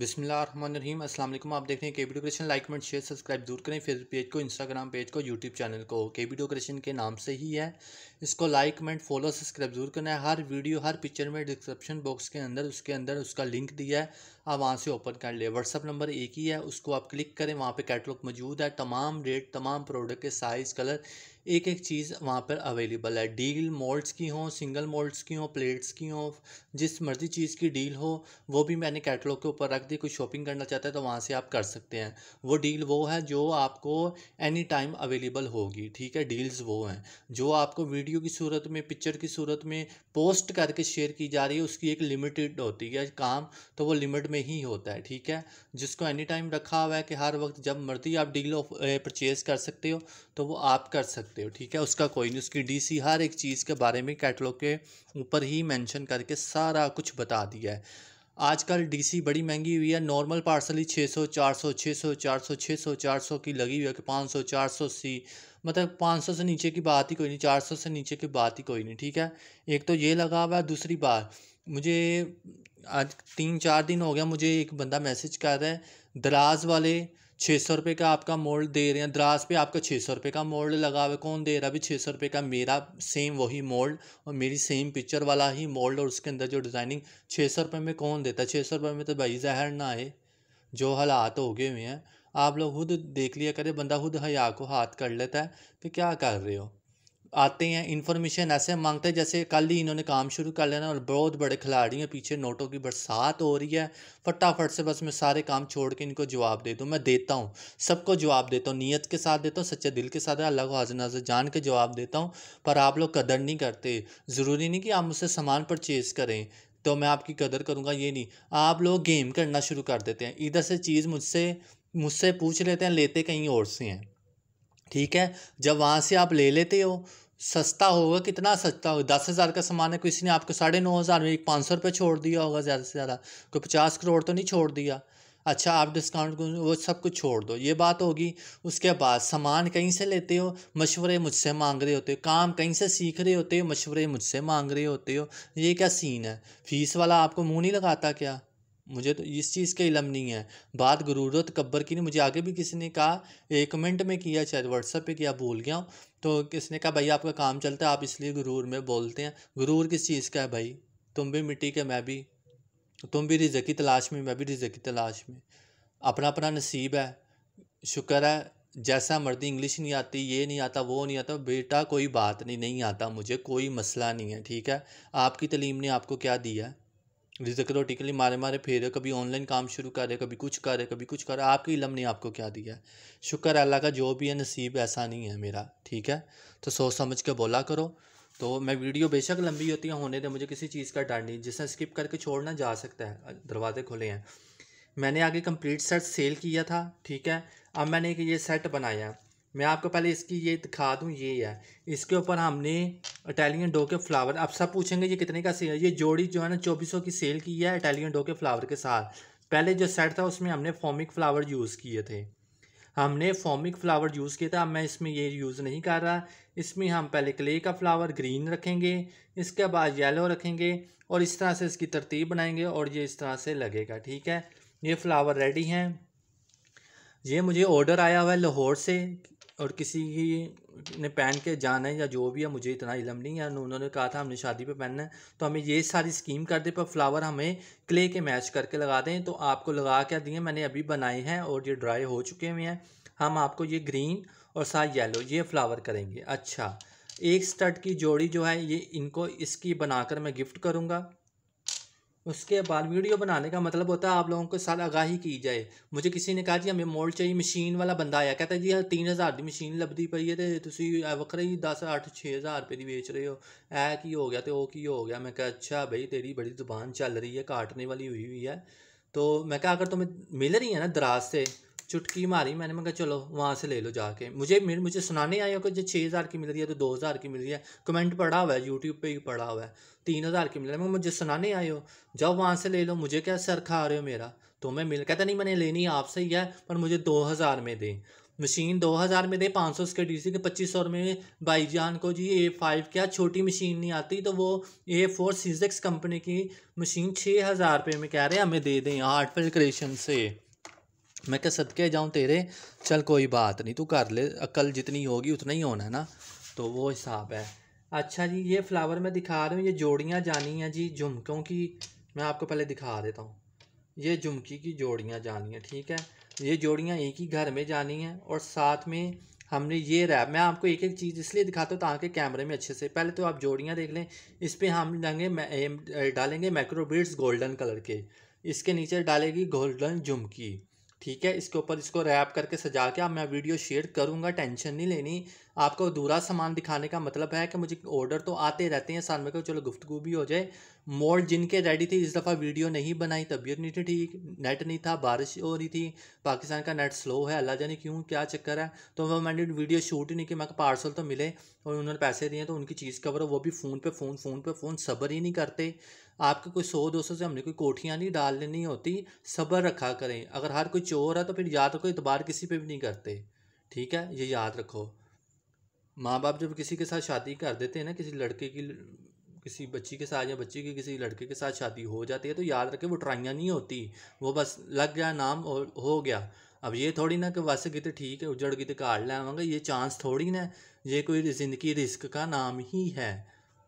बिसमीम अस्सलाम वालेकुम आप देख रहे हैं के वीडियो क्रिएशन लाइक मेंट शेयर सब्सक्राइब जरूर करें फेसबुक पेज को इंस्टाग्राम पेज को यूट्यूब चैनल को के वीडियो क्रिएशन के नाम से ही है इसको लाइक मेंट फॉलो सब्सक्राइब जरूर करना है हर वीडियो हर पिक्चर में डिस्क्रिप्शन बॉक्स के अंदर उसके अंदर उसका लिंक दिया है आप वहाँ से ओपन कर लें व्हाट्सअप नंबर एक ही है उसको आप क्लिक करें वहाँ पर कैटलॉग मौजूद है तमाम रेट तमाम प्रोडक्ट के साइज़ कलर एक एक चीज़ वहाँ पर अवेलेबल है डील मोल्ड्स की हो सिंगल मोल्ड्स की हो प्लेट्स की हो जिस मर्ज़ी चीज़ की डील हो वो भी मैंने कैटलॉग के ऊपर रख दी कोई शॉपिंग करना चाहता है तो वहाँ से आप कर सकते हैं वो डील वो है जो आपको एनी टाइम अवेलेबल होगी ठीक है डील्स वो हैं जो आपको वीडियो की सूरत में पिक्चर की सूरत में पोस्ट करके शेयर की जा रही है उसकी एक लिमिटेड होती है काम तो वो लिमिट में ही होता है ठीक है जिसको एनी टाइम रखा हुआ है कि हर वक्त जब मर्जी आप डील ऑफ परचेज़ कर सकते हो तो वो आप कर सकते सकते हो ठीक है उसका कोई नहीं उसकी डीसी हर एक चीज़ के बारे में कैटलॉग के ऊपर ही मेंशन करके सारा कुछ बता दिया है आजकल डीसी बड़ी महंगी हुई है नॉर्मल पार्सल ही 600 400 600 400 600 400 की लगी हुई है कि 500 400 सी मतलब 500 से नीचे की बात ही कोई नहीं 400 से नीचे की बात ही कोई नहीं ठीक है एक तो ये लगा हुआ है दूसरी बार मुझे आज तीन चार दिन हो गया मुझे एक बंदा मैसेज कर रहा है दराज वाले छः सौ रुपये का आपका मोल्ड दे रहे हैं द्रास पे आपका छः सौ रुपये का मोल्ड लगा हुआ कौन दे रहा है अभी छः सौ रुपये का मेरा सेम वही मोल्ड और मेरी सेम पिक्चर वाला ही मोल्ड और उसके अंदर जो डिज़ाइनिंग छः सौ रुपये में कौन देता है छः सौ रुपये में तो भाई जहर ना आए जो हालात हो गए हुए हैं आप लोग खुद देख लिया करें बंदा खुद हया को हाथ कर लेता है कि क्या कर रहे हो आते हैं इन्फॉर्मेशन ऐसे मांगते हैं जैसे कल ही इन्होंने काम शुरू कर लेना और बहुत बड़े खिलाड़ी हैं पीछे नोटों की बरसात हो रही है फटाफट से बस मैं सारे काम छोड़ के इनको जवाब दे दूँ मैं देता हूँ सबको जवाब देता हूँ नीयत के साथ देता हूँ सच्चे दिल के साथ अल्लाह को हाजिर नाजर जान के जवाब देता हूँ पर आप लोग कदर नहीं करते ज़रूरी नहीं कि आप मुझसे सामान परचेज़ करें तो मैं आपकी कदर करूँगा ये नहीं आप लोग गेम करना शुरू कर देते हैं इधर से चीज़ मुझसे मुझसे पूछ लेते हैं लेते कहीं और से हैं ठीक है जब वहाँ से आप ले लेते हो सस्ता होगा कितना सस्ता होगा दस हज़ार का सामान है किसी ने आपको साढ़े नौ हज़ार में पाँच सौ रुपये छोड़ दिया होगा ज़्यादा से ज़्यादा कोई पचास करोड़ तो नहीं छोड़ दिया अच्छा आप डिस्काउंट वो सब कुछ छोड़ दो ये बात होगी उसके बाद सामान कहीं से लेते हो मशवरे मुझसे मांग रहे होते हो काम कहीं से सीख रहे होते हो मशवरे मुझसे मांग रहे होते हो ये क्या सीन है फीस वाला आपको मुंह नहीं लगाता क्या मुझे तो इस चीज़ का इलम नहीं है बात गरूरत कब्बर की नहीं मुझे आगे भी किसी ने कहा एक मिनट में किया शायद व्हाट्सअप पे किया भूल गया हूँ तो किसने कहा भाई आपका काम चलता है आप इसलिए गुरूर में बोलते हैं गुरूर किस चीज़ का है भाई तुम भी मिट्टी के मैं भी तुम भी रिज़ की तलाश में मैं भी रिज़ की तलाश में अपना अपना नसीब है शुक्र है जैसा मर्दी इंग्लिश नहीं आती ये नहीं आता वो नहीं आता बेटा कोई बात नहीं नहीं आता मुझे कोई मसला नहीं है ठीक है आपकी तलीम ने आपको क्या दिया है जैसे क्रोटिकली मारे मारे फेरे कभी ऑनलाइन काम शुरू करे कभी कुछ करे कभी कुछ करे आपके इलम ने आपको क्या दिया है शुक्र अल्लाह का जो भी है नसीब ऐसा नहीं है मेरा ठीक है तो सोच समझ के बोला करो तो मैं वीडियो बेशक लंबी होती है होने दे मुझे किसी चीज़ का डर नहीं जिसने स्किप करके छोड़ना जा सकता है दरवाजे खुले हैं मैंने आगे कंप्लीट सेट सेल किया था ठीक है अब मैंने ये सेट बनाया मैं आपको पहले इसकी ये दिखा दूँ ये है इसके ऊपर हमने इटालियन डो के फ्लावर आप सब पूछेंगे ये कितने का सेल ये जोड़ी जो है ना चौबीस की सेल की है इटालियन डो के फ्लावर के साथ पहले जो सेट था उसमें हमने फॉमिक फ्लावर यूज़ किए थे हमने फॉमिक फ्लावर यूज़ किया था अब मैं इसमें ये यूज़ नहीं कर रहा इसमें हम पहले क्ले का फ्लावर ग्रीन रखेंगे इसके बाद येलो रखेंगे और इस तरह से इसकी तरतीब बनाएंगे और ये इस तरह से लगेगा ठीक है ये फ्लावर रेडी हैं ये मुझे ऑर्डर आया हुआ है लाहौर से और किसी की ने पहन के जाना है या जो भी है मुझे इतना इलम नहीं है उन्होंने कहा था हमने शादी पे पहनना है तो हमें ये सारी स्कीम कर दे पर फ्लावर हमें क्ले के मैच करके लगा दें तो आपको लगा क्या दिए मैंने अभी बनाए हैं और ये ड्राई हो चुके हुए हैं हम आपको ये ग्रीन और साथ येलो ये फ्लावर करेंगे अच्छा एक स्टड की जोड़ी जो है ये इनको इसकी बनाकर मैं गिफ्ट करूँगा उसके बाद वीडियो बनाने का मतलब होता है आप लोगों के साथ आगाही की जाए मुझे किसी ने कहा जी हमें मोल चाहिए मशीन वाला बंदा आया कहता जी हाँ, तीन हज़ार की मशीन लभदी पई है तो तुम वक्रा ही दस अठ छः हज़ार रुपये की बेच रहे हो ऐ की हो गया तो वो की हो गया मैं क्या अच्छा भाई तेरी बड़ी जुबान चल रही है काटने वाली हुई हुई है तो मैं कहा अगर तुम्हें मिल रही है ना दराज से चुटकी मारी मैंने मैं कहा चलो वहाँ से ले लो जाके मुझे मेरे मुझे सुनाने हो कि जो छः हज़ार की मिल रही है तो दो हज़ार की मिल रही है कमेंट पढ़ा हुआ है यूट्यूब पे ही पढ़ा हुआ है तीन हज़ार की मिल रही है मैं मुझे सुनाने आए हो जब वहाँ से ले लो मुझे क्या सर खा रहे हो मेरा तो मैं मिल कहता नहीं मैंने लेनी आपसे ही है पर मुझे दो हज़ार में दें मशीन दो हज़ार में दे पाँच सौ उसके डी सी के पच्चीस सौ में जान को जी ए फाइव क्या छोटी मशीन नहीं आती तो वो ए फोर सीजेक्स कंपनी की मशीन छः हज़ार रुपये में कह रहे हैं हमें दे दें आर्टफिल क्रिएशन से मैं क्या सदके जाऊँ तेरे चल कोई बात नहीं तू कर ले अकल जितनी होगी उतना ही होना है ना तो वो हिसाब है अच्छा जी ये फ्लावर मैं दिखा रहा हूँ ये जोड़ियाँ जानी हैं जी झुमकों की मैं आपको पहले दिखा देता हूँ ये झुमकी की जोड़ियाँ जानी हैं ठीक है ये जोड़ियाँ एक ही घर में जानी हैं और साथ में हमने ये रैप मैं आपको एक एक चीज़ इसलिए दिखाता हूँ ताकि कैमरे में अच्छे से पहले तो आप जोड़ियाँ देख लें इस पर हम डालेंगे डालेंगे माइक्रोबीड्स गोल्डन कलर के इसके नीचे डालेगी गोल्डन झुमकी ठीक है इसके ऊपर इसको रैप करके सजा के अब मैं वीडियो शेयर करूँगा टेंशन नहीं लेनी आपको अधूरा सामान दिखाने का मतलब है कि मुझे ऑर्डर तो आते रहते हैं साल में को चलो गुफ्तु भी हो जाए मोड जिनके रेडी थी इस दफ़ा वीडियो नहीं बनाई तबीयत नहीं थी ठीक नेट नहीं था बारिश हो रही थी पाकिस्तान का नेट स्लो है अल्लाह जाने क्यों क्या चक्कर है तो वह मैंने वीडियो शूट ही नहीं की मैं पार्सल तो मिले और उन्होंने पैसे दिए तो उनकी चीज़ कवर वो भी फ़ोन पे फ़ोन फ़ोन पर फ़ोन सब्र ही नहीं करते आपके कोई सौ दो सौ से हमने कोई कोठियाँ नहीं डालनी नहीं होती सब्र रखा करें अगर हर कोई चोर है तो फिर याद रखो तो इतबार किसी पर भी नहीं करते ठीक है ये याद रखो माँ बाप जब किसी के साथ शादी कर देते हैं ना किसी लड़के की किसी बच्ची के साथ या बच्ची की किसी लड़के के साथ शादी हो जाती है तो याद रखें वो ट्राइयाँ नहीं होती वो बस लग गया नाम और हो गया अब ये थोड़ी ना कि वैसे गई तो ठीक है उजड़ गई तो काट लाएंगे ये चांस थोड़ी ना ये कोई ज़िंदगी रिस्क का नाम ही है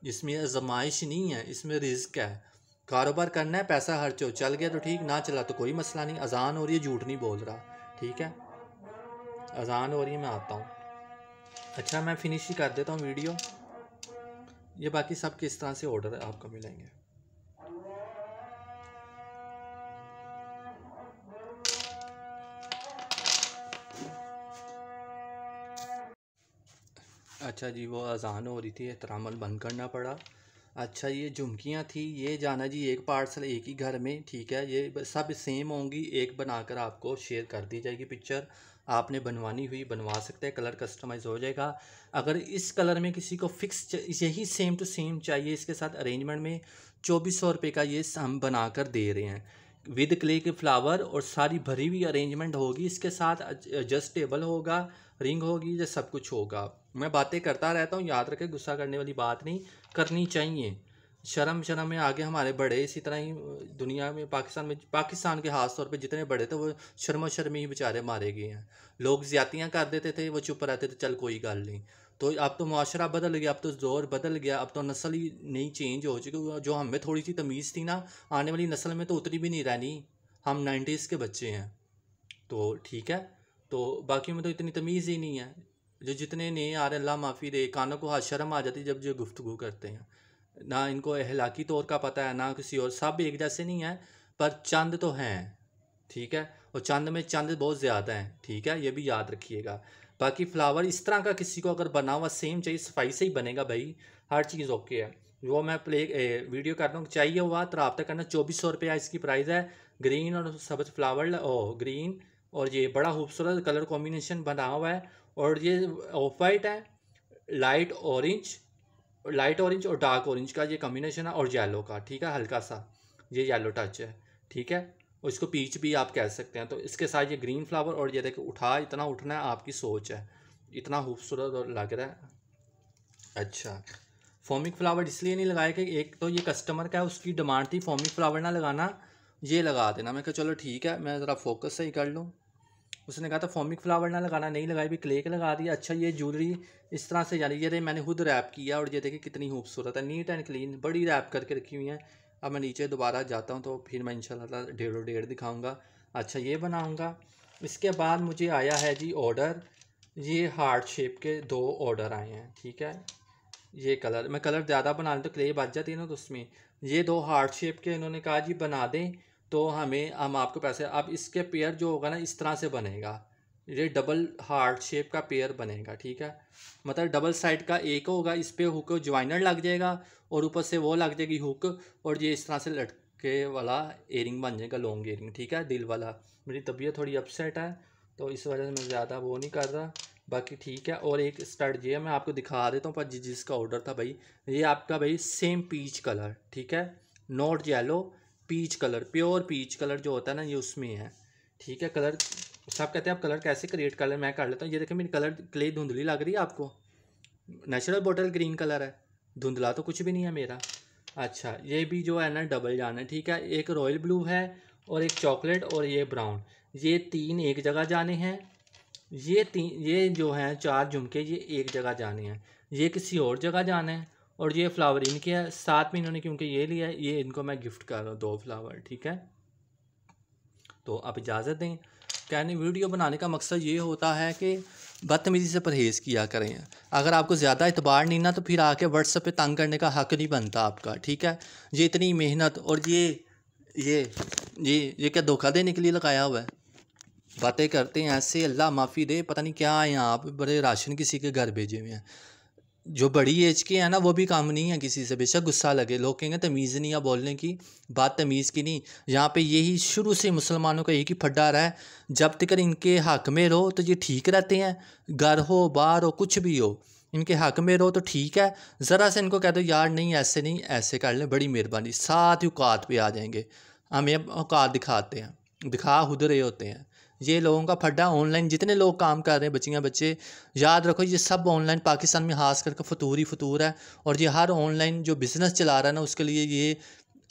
इसमें आजमाइश नहीं है इसमें रिस्क है कारोबार करना है पैसा खर्चो चल गया तो ठीक ना चला तो कोई मसला नहीं अजान हो रही है झूठ नहीं बोल रहा ठीक है अजान हो रही है मैं आता हूँ अच्छा मैं फिनिश ही कर देता हूँ वीडियो ये बाकी सब किस तरह से ऑर्डर आपको मिलेंगे अच्छा जी वो अजान हो रही थी एहतरामल बंद करना पड़ा अच्छा ये झुमकियाँ थी ये जाना जी एक पार्सल एक ही घर में ठीक है ये सब सेम होंगी एक बनाकर आपको शेयर कर दी जाएगी पिक्चर आपने बनवानी हुई बनवा सकते हैं कलर कस्टमाइज हो जाएगा अगर इस कलर में किसी को फिक्स यही सेम टू सेम चाहिए इसके साथ अरेंजमेंट में चौबीस सौ रुपये का ये हम बना कर दे रहे हैं विद क्ले के फ्लावर और सारी भरी हुई अरेंजमेंट होगी इसके साथ एडजस्टेबल होगा रिंग होगी या सब कुछ होगा मैं बातें करता रहता हूँ याद रखें गुस्सा करने वाली बात नहीं करनी चाहिए शर्म शर्म में आगे हमारे बड़े इसी तरह ही दुनिया में पाकिस्तान में पाकिस्तान के खास तौर पे जितने बड़े थे वो शर्म शर्म ही बेचारे मारे गए हैं लोग ज़्यादियाँ कर देते थे वो चुप रहते थे चल कोई गल नहीं तो अब तो माशरा बदल गया अब तो दौर बदल गया अब तो नस्ल ही नहीं चेंज हो चुकी जो हमें थोड़ी सी तमीज़ थी ना आने वाली नस्ल में तो उतनी भी नहीं रहनी हम नाइन्टीज़ के बच्चे हैं तो ठीक है तो बाकी में तो इतनी तमीज़ ही नहीं है जो जितने आ रहे अल्लाह माफ़ी दे कानों को हाथ शर्म आ जाती जब जो गुफ्तु करते हैं ना इनको अहलाकी तौर का पता है ना किसी और सब एक जैसे नहीं है पर चंद तो हैं ठीक है और चंद में चंद बहुत ज़्यादा हैं ठीक है ये भी याद रखिएगा बाकी फ्लावर इस तरह का किसी को अगर बना हुआ सेम चाहिए सफाई से ही बनेगा भाई हर चीज़ ओके है वो मैं प्ले ए, वीडियो कर रहा हूँ चाहिए हुआ तो रबता करना चौबीस सौ रुपया इसकी प्राइस है ग्रीन और सब्ज फ्लावर ओ ग्रीन और ये बड़ा खूबसूरत कलर कॉम्बिनेशन बना हुआ है और ये ऑफ वाइट है लाइट ऑरेंज लाइट ऑरेंज और डार्क ऑरेंज का ये कॉम्बिनेशन है और येलो का ठीक है हल्का सा ये येलो टच है ठीक है और इसको पीच भी आप कह सकते हैं तो इसके साथ ये ग्रीन फ्लावर और ये देखो उठा इतना उठना है आपकी सोच है इतना खूबसूरत और लग रहा है अच्छा फॉमिक फ्लावर इसलिए नहीं लगाया कि एक तो ये कस्टमर का है उसकी डिमांड थी फॉमिक फ्लावर ना लगाना ये लगा देना मैं कहा चलो ठीक है मैं ज़रा फोकस सही कर लूँ उसने कहा था फॉमिक फ्लावर ना लगाना नहीं लगाई भी क्ले के लगा दिया अच्छा ये ज्वेलरी इस तरह से जानी ये देखिए मैंने खुद रैप किया और ये देखिए कितनी खूबसूरत है नीट एंड क्लीन बड़ी रैप करके रखी हुई है अब मैं नीचे दोबारा जाता हूँ तो फिर मैं इनशाला डेढ़ डेढ़ दिखाऊँगा अच्छा ये बनाऊँगा इसके बाद मुझे आया है जी ऑर्डर ये हार्ट शेप के दो ऑर्डर आए हैं ठीक है ये कलर मैं कलर ज़्यादा बना लूँ तो क्ले बच जाती है ना तो उसमें ये दो हार्ट शेप के इन्होंने कहा जी बना दें तो हमें हम आपको पैसे अब इसके पेयर जो होगा ना इस तरह से बनेगा ये डबल हार्ट शेप का पेयर बनेगा ठीक है मतलब डबल साइड का एक होगा इस पर हुक ज्वाइनर लग जाएगा और ऊपर से वो लग जाएगी हुक और ये इस तरह से लटके वाला एयरिंग बन जाएगा लॉन्ग एयरिंग ठीक है दिल वाला मेरी तबीयत थोड़ी अपसेट है तो इस वजह से मैं ज़्यादा वो नहीं कर रहा बाकी ठीक है और एक स्टार्ट ये मैं आपको दिखा देता हूँ पर जिसका ऑर्डर था भाई ये आपका भाई सेम पीच कलर ठीक है not yellow peach colour pure peach colour जो होता है ना ये उसमें है ठीक है कलर सब कहते हैं आप कलर कैसे क्रिएट कर ले मैं कर लेता हूँ ये देखें मेरी कलर क्ले धुंधली लग रही है आपको नेचुरल बॉटल ग्रीन कलर है धुंधला तो कुछ भी नहीं है मेरा अच्छा ये भी जो है ना डबल जाना है ठीक है एक रॉयल ब्लू है और एक चॉकलेट और ये ब्राउन ये तीन एक जगह जाने हैं ये तीन ये जो हैं चार झुमके ये एक जगह जाने हैं ये किसी और जगह जाना है और ये फ्लावर इनके साथ में इन्होंने क्योंकि ये लिया है ये इनको मैं गिफ्ट कर रहा हूँ दो फ्लावर ठीक है तो आप इजाज़त दें कहने वीडियो बनाने का मकसद ये होता है कि बदतमीज़ी से परहेज़ किया करें अगर आपको ज़्यादा इतबार नहीं ना तो फिर आके व्हाट्सअप पे तंग करने का हक नहीं बनता आपका ठीक है ये इतनी मेहनत और ये ये ये ये क्या धोखा देने के लिए लगाया हुआ है बातें करते हैं ऐसे अल्लाह माफ़ी दे पता नहीं क्या आए आप बड़े राशन किसी के घर भेजे हुए हैं जो बड़ी एज के हैं ना वो भी काम नहीं है किसी से बेशक गुस्सा लगे लोग कहेंगे तमीज़ नहीं है बोलने की बात तमीज़ की नहीं यहाँ पे यही शुरू से मुसलमानों का एक ही फड्डा रहा है जब तक इनके हक में रहो तो ये ठीक रहते हैं घर हो बाहर हो कुछ भी हो इनके हक में रहो तो ठीक है ज़रा से इनको कह दो यार नहीं ऐसे नहीं ऐसे कर लें बड़ी मेहरबानी साथ ही औकात पर आ जाएंगे हमें औकात दिखाते हैं दिखा खुद रहे होते हैं ये लोगों का फड्डा ऑनलाइन जितने लोग काम कर रहे हैं बच्चियाँ बच्चे याद रखो ये सब ऑनलाइन पाकिस्तान में खास करके फतूर ही फतूर है और ये हर ऑनलाइन जो बिज़नेस चला रहा है ना उसके लिए ये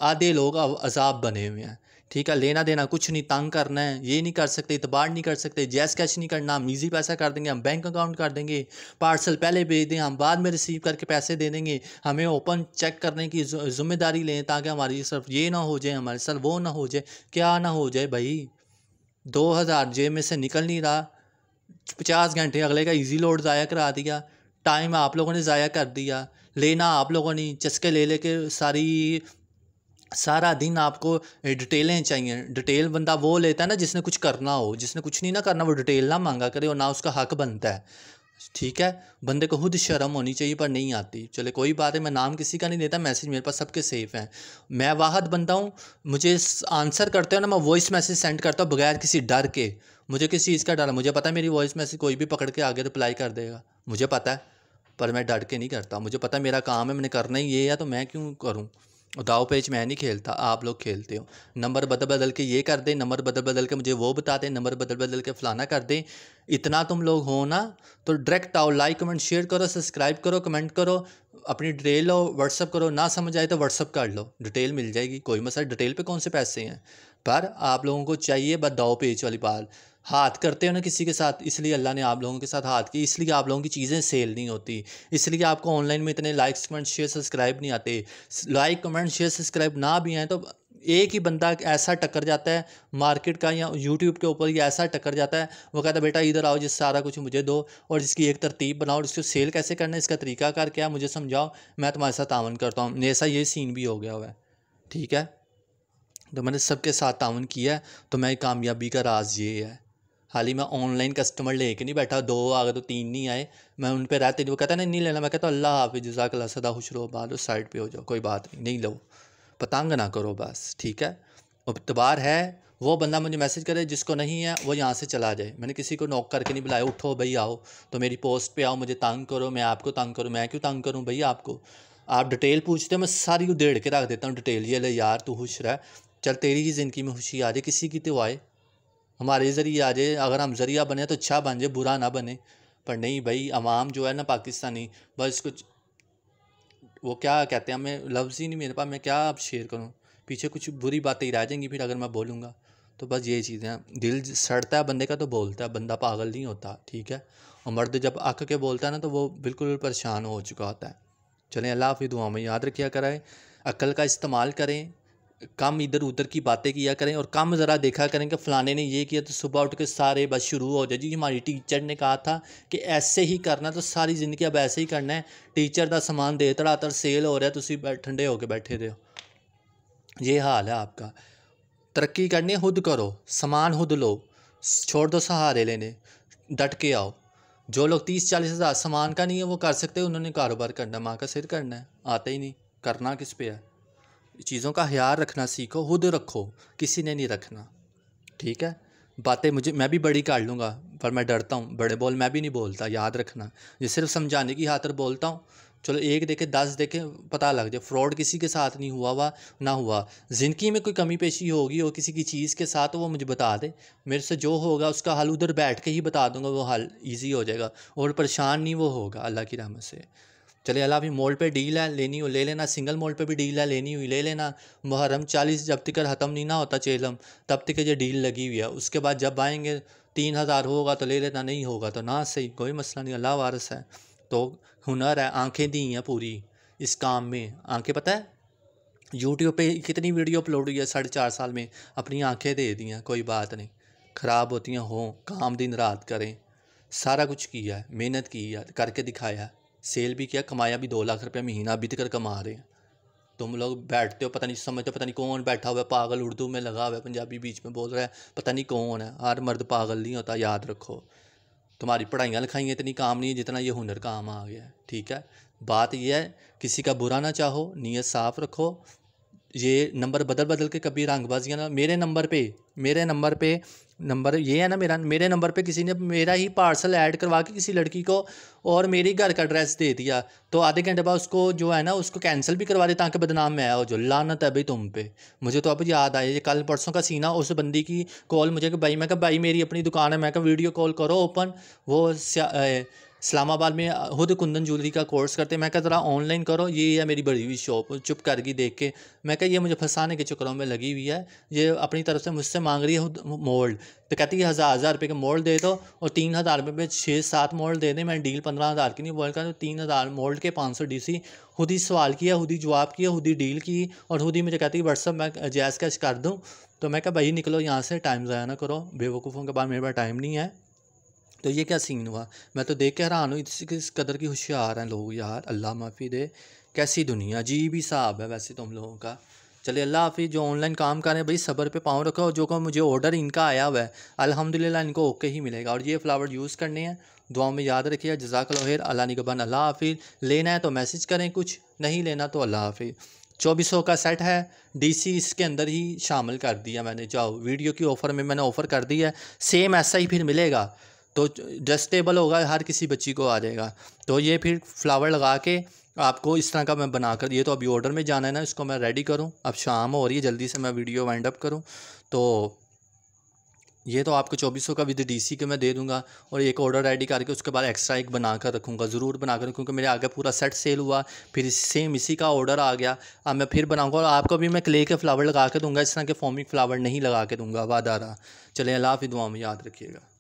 आधे लोग अजाब बने हुए हैं ठीक है लेना देना कुछ नहीं तंग करना है ये नहीं कर सकते इतबार नहीं कर सकते जैस कैश नहीं करना हम ईजी पैसा कर देंगे हम बैंक अकाउंट कर देंगे पार्सल पहले भेज दें हम बाद में रिसीव करके पैसे दे देंगे हमें ओपन चेक करने की जिम्मेदारी लें ताकि हमारी सिर्फ ये ना हो जाए हमारे सर वो ना हो जाए क्या ना हो जाए भाई दो हज़ार जेब में से निकल नहीं रहा पचास घंटे अगले का इजी लोड ज़ाया करा दिया टाइम आप लोगों ने ज़ाया कर दिया लेना आप लोगों ने चस्के ले लेके सारी सारा दिन आपको डिटेलें चाहिए डिटेल बंदा वो लेता है ना जिसने कुछ करना हो जिसने कुछ नहीं ना करना वो डिटेल ना मांगा करे और ना उसका हक बनता है ठीक है बंदे को खुद शर्म होनी चाहिए पर नहीं आती चले कोई बात है मैं नाम किसी का नहीं देता मैसेज मेरे पास सबके सेफ़ हैं मैं वाहत बनता हूँ मुझे आंसर करते हो ना मैं वॉइस मैसेज सेंड करता हूँ बगैर किसी डर के मुझे किस चीज़ का डर मुझे पता है मेरी वॉइस मैसेज कोई भी पकड़ के आगे रिप्लाई कर देगा मुझे पता है पर मैं डर के नहीं करता मुझे पता मेरा काम है मैंने करना ही ये है तो मैं क्यों करूँ दाव पेज मैं नहीं खेलता आप लोग खेलते हो नंबर बदल बदल के ये कर दें नंबर बदल बदल के मुझे वो बता दें नंबर बदल बदल के फलाना कर दें इतना तुम लोग हो ना तो डायरेक्ट आओ लाइक कमेंट शेयर करो सब्सक्राइब करो कमेंट करो अपनी डिटेल लो व्हाट्सअप करो ना समझ आए तो व्हाट्सअप कर लो डिटेल मिल जाएगी कोई मसला डिटेल पर कौन से पैसे हैं पर आप लोगों को चाहिए बदाओ पेज वाली बात हाथ करते हो ना किसी के साथ इसलिए अल्लाह ने आप लोगों के साथ हाथ की इसलिए आप लोगों की चीज़ें सेल नहीं होती इसलिए आपको ऑनलाइन में इतने लाइक्स कमेंट शेयर सब्सक्राइब नहीं आते लाइक कमेंट शेयर सब्सक्राइब ना भी आए तो एक ही बंदा ऐसा टक्कर जाता है मार्केट का या यूट्यूब के ऊपर ये ऐसा टक्कर जाता है वो कहता है बेटा इधर आओ जिस सारा कुछ मुझे दो और इसकी एक तरतीब बनाओ और इसको सेल कैसे करना है इसका तरीकाकार क्या है मुझे समझाओ मैं तुम्हारे साथ तावन करता हूँ ऐसा ये सीन भी हो गया हुआ है ठीक है तो मैंने सबके साथ तावन किया है तो मैं कामयाबी का राज ये है हाल ही मैं ऑनलाइन कस्टमर लेके नहीं बैठा दो आ गए तो तीन नहीं आए मैं उन पर रहते वो कहता नहीं नहीं लेना मैं कहता अल्लाह हाफि जजाक सदा खुश रहो बाद उस साइड पर हो जाओ कोई बात नहीं नहीं लो पतंग ना करो बस ठीक है अबतबार तो है वो बंदा मुझे मैसेज करे जिसको नहीं है वो यहाँ से चला जाए मैंने किसी को नॉक करके नहीं बुलाया उठो भाई आओ तो मेरी पोस्ट पे आओ मुझे तंग करो मैं आपको तंग करूँ मैं क्यों तंग करूँ भाई आपको आप डिटेल पूछते हो मैं सारी उधेड़ के रख देता हूँ डिटेल ये ले यार तू खुश रह चल तेरी ही ज़िंदगी में खुशी आ जाए किसी की तो आए हमारे ज़रिए आ जाए अगर हम ज़रिया बने तो अच्छा बन जाए बुरा ना बने पर नहीं भाई अवाम जो है ना पाकिस्तानी बस कुछ वो क्या कहते हैं मैं लफ्ज़ ही नहीं मेरे पास मैं क्या अब शेयर करूँ पीछे कुछ बुरी बातें ही रह जाएंगी फिर अगर मैं बोलूँगा तो बस ये चीज़ें दिल सड़ता है बंदे का तो बोलता है बंदा पागल नहीं होता ठीक है और मर्द जब आँख के बोलता है ना तो वो बिल्कुल परेशान हो चुका होता है चलें अल्लाह हाफि दुआ में याद रखिया कराए अक्ल का इस्तेमाल करें कम इधर उधर की बातें किया करें और कम ज़रा देखा करें कि फ़लाने ने ये किया तो सुबह उठ के सारे बस शुरू हो जाए जी हमारी टीचर ने कहा था कि ऐसे ही करना तो सारी ज़िंदगी अब ऐसे ही करना है टीचर का समान दे तड़ा तड़ सेल हो रहा है तो ठंडे होके बैठे रहे हो ये हाल है आपका तरक्की करनी खुद करो सामान खुद लो छोड़ दो सहारे लेने डट के आओ जो लोग तीस चालीस हज़ार सामान का नहीं है वो कर सकते उन्होंने कारोबार करना माँ का सिर करना है आता ही नहीं करना किस पे है चीज़ों का ख्याल रखना सीखो खुद रखो किसी ने नहीं रखना ठीक है बातें मुझे मैं भी बड़ी काट लूँगा पर मैं डरता हूँ बड़े बोल मैं भी नहीं बोलता याद रखना ये सिर्फ समझाने की खातर बोलता हूँ चलो एक देखे दस देखे पता लग जाए फ्रॉड किसी के साथ नहीं हुआ हुआ ना हुआ ज़िंदगी में कोई कमी पेशी होगी और किसी की चीज़ के साथ वो मुझे बता दे मेरे से जो होगा उसका हल उधर बैठ के ही बता दूंगा वो हल ईजी हो जाएगा और परेशान नहीं वो होगा अल्लाह की रहमत से चले अला अभी मोल पे डील है लेनी हो ले लेना सिंगल मोल पे भी डील है लेनी हुई ले लेना मुहर्रम चालीस जब तक ख़त्म नहीं ना होता चेलम तब तक ये डील लगी हुई है उसके बाद जब आएंगे तीन हज़ार होगा तो ले लेना नहीं होगा तो ना सही कोई मसला नहीं अल्लाह वारस है तो हुनर है आंखें दी हैं पूरी इस काम में आंखें पता है यूट्यूब पे कितनी वीडियो अपलोड हुई है साढ़े चार साल में अपनी आंखें दे दी हैं कोई बात नहीं ख़राब होती हैं हों काम दिन रात करें सारा कुछ किया है मेहनत की है करके दिखाया है सेल भी किया कमाया भी दो लाख रुपया महीना बीत कर कमा रहे हैं तुम लोग बैठते हो पता नहीं समझते हो पता नहीं कौन बैठा हुआ है पागल उर्दू में लगा हुआ है पंजाबी बीच में बोल रहा है पता नहीं कौन है हर मर्द पागल नहीं होता याद रखो तुम्हारी पढ़ाइयाँ लिखाइयाँ इतनी काम नहीं है जितना ये हुनर काम आ गया है ठीक है बात यह है किसी का बुरा ना चाहो नीयत साफ़ रखो ये नंबर बदल बदल के कभी रंगबाजियाँ ना मेरे नंबर पे मेरे नंबर पे नंबर ये है ना मेरा मेरे नंबर पे किसी ने मेरा ही पार्सल ऐड करवा के किसी लड़की को और मेरी घर का एड्रेस दे दिया तो आधे घंटे बाद उसको जो है ना उसको कैंसिल भी करवा दे ताकि बदनाम में आया हो जो लानत है भाई तुम पे मुझे तो अब याद आया ये कल परसों का सीना उस बंदी की कॉल मुझे कि भाई मैं कहा भाई मेरी अपनी दुकान है मैं कहा वीडियो कॉल करो ओपन वो इस्लामाबाद में खुद कुंदन ज्वेलरी का कोर्स करते मैं कहा ज़रा ऑनलाइन करो ये या मेरी बड़ी हुई शॉप चुप कर गई देख के मैं कहा ये मुझे फंसाने के चक्करों में लगी हुई है ये अपनी तरफ से मुझसे मांग रही है खुद मोल्ड तो कहती है हज़ार हज़ार रुपये के मोल्ड दे दो और तीन हज़ार रुपये में छः सात मोल्ड दे दें मैंने डील पंद्रह हज़ार की नहीं बोल कर तीन हज़ार मोल्ड के पाँच सौ डी सी खुद ही सवाल किया खुद ही जवाब किया खुद ही डील की और खुद ही मुझे कहती है व्हाट्सअप मैं जैस कैश कर दूँ तो मैं कहा भाई निकलो यहाँ से टाइम ज़ाया ना करो बेवकूफ़ों के बाद मेरे पास टाइम नहीं है तो ये क्या सीन हुआ मैं तो देख के हैरान हूँ इस किस कदर की होशियार हैं लोग यार अल्लाह माफ़ी दे कैसी दुनिया जी भी साहब है वैसे तुम तो लोगों का चले अल्लाह हाफि जो ऑनलाइन काम कर रहे हैं भाई सबर पे पाँव रखो जो का मुझे ऑर्डर इनका आया हुआ है अल्हम्दुलिल्लाह इनको ओके ही मिलेगा और ये फ्लावर यूज़ करने हैं दुआ में याद रखिए लोहर अल्लाह निकबान अल्लाह हाफि लेना है तो मैसेज करें कुछ नहीं लेना तो अल्लाह हाफि चौबीस का सेट है डीसी इसके अंदर ही शामिल कर दिया मैंने जाओ वीडियो की ऑफ़र में मैंने ऑफ़र कर दी है सेम ऐसा ही फिर मिलेगा तो डस्टेबल होगा हर किसी बच्ची को आ जाएगा तो ये फिर फ्लावर लगा के आपको इस तरह का मैं बनाकर ये तो अभी ऑर्डर में जाना है ना इसको मैं रेडी करूँ अब शाम हो रही है जल्दी से मैं वीडियो वाइंड अप करूँ तो ये तो आपको चौबीस का विद डीसी के मैं दे दूंगा और एक ऑर्डर रेडी करके उसके बाद एक्स्ट्रा एक बना कर रखूँगा ज़रूर बना कर क्योंकि मेरे आगे पूरा सेट सेल हुआ फिर सेम इसी का ऑर्डर आ गया अब मैं फिर बनाऊँगा और आपको भी मैं क्ले के फ्लावर लगा के दूंगा इस तरह के फॉमिक फ्लावर नहीं लगा के दूँगा वादा रहा चले अल्लाह दुआ में याद रखिएगा